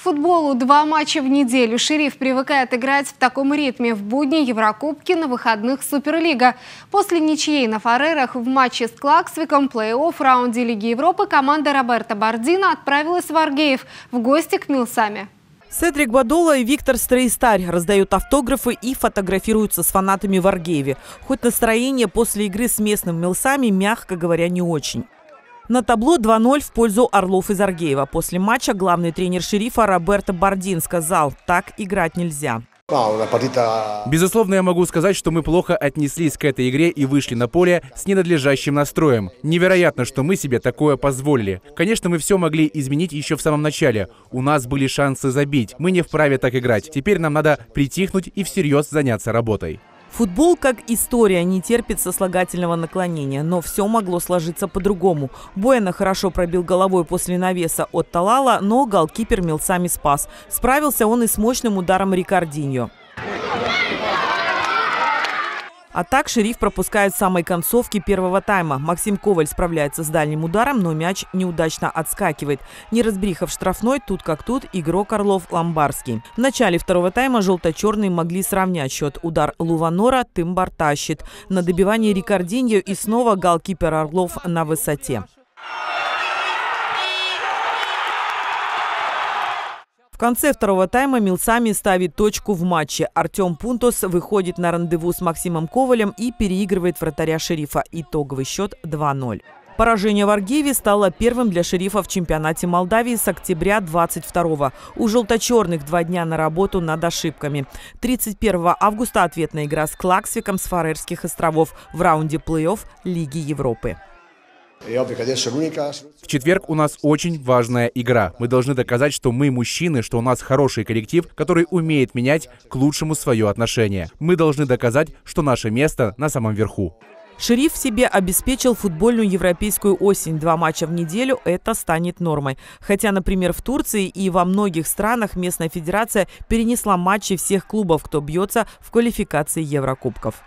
футболу два матча в неделю. «Шериф» привыкает играть в таком ритме. В будни Еврокубки, на выходных Суперлига. После ничьей на Фарерах в матче с Клаксвиком плей-офф раунде Лиги Европы команда Роберта Бардина отправилась в Аргеев в гости к Милсами. Седрик Бадола и Виктор Стрейстарь раздают автографы и фотографируются с фанатами в Аргееве. Хоть настроение после игры с местным Милсами, мягко говоря, не очень. На табло 2-0 в пользу Орлов из Аргеева. После матча главный тренер «Шерифа» Роберто Бордин сказал, так играть нельзя. Безусловно, я могу сказать, что мы плохо отнеслись к этой игре и вышли на поле с ненадлежащим настроем. Невероятно, что мы себе такое позволили. Конечно, мы все могли изменить еще в самом начале. У нас были шансы забить. Мы не вправе так играть. Теперь нам надо притихнуть и всерьез заняться работой. Футбол как история не терпит сослагательного наклонения, но все могло сложиться по-другому. Буэна хорошо пробил головой после навеса от Талала, но голкипер Милсами спас. Справился он и с мощным ударом Рикардиньо. А так шериф пропускает самой концовки первого тайма. Максим Коваль справляется с дальним ударом, но мяч неудачно отскакивает. Не разбриха штрафной, тут как тут, игрок Орлов Ломбарский. В начале второго тайма желто-черные могли сравнять счет. Удар Луванора Тымбар тащит. На добивание Рикардиньо и снова голкипер Орлов на высоте. конце второго тайма милсами ставит точку в матче. Артем Пунтос выходит на рандеву с Максимом Ковалем и переигрывает вратаря шерифа. Итоговый счет 2-0. Поражение в Аргиеве стало первым для шерифа в чемпионате Молдавии с октября 22-го. У желто-черных два дня на работу над ошибками. 31 августа ответная игра с Клаксвиком с Фарерских островов в раунде плей-офф Лиги Европы. В четверг у нас очень важная игра. Мы должны доказать, что мы мужчины, что у нас хороший коллектив, который умеет менять к лучшему свое отношение. Мы должны доказать, что наше место на самом верху. Шериф себе обеспечил футбольную европейскую осень. Два матча в неделю – это станет нормой. Хотя, например, в Турции и во многих странах местная федерация перенесла матчи всех клубов, кто бьется в квалификации Еврокубков.